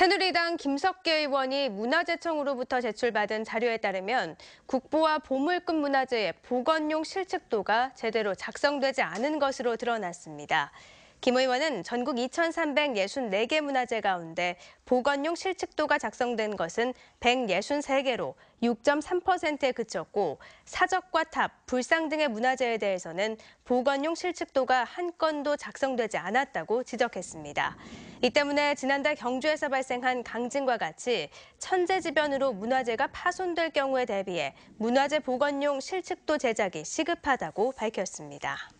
새누리당 김석계 의원이 문화재청으로부터 제출받은 자료에 따르면 국보와 보물급 문화재의 보건용 실측도가 제대로 작성되지 않은 것으로 드러났습니다. 김 의원은 전국 2,364개 문화재 가운데 보건용 실측도가 작성된 것은 163개로 6.3%에 그쳤고 사적과 탑, 불상 등의 문화재에 대해서는 보건용 실측도가 한 건도 작성되지 않았다고 지적했습니다. 이 때문에 지난달 경주에서 발생한 강진과 같이 천재지변으로 문화재가 파손될 경우에 대비해 문화재 보건용 실측도 제작이 시급하다고 밝혔습니다.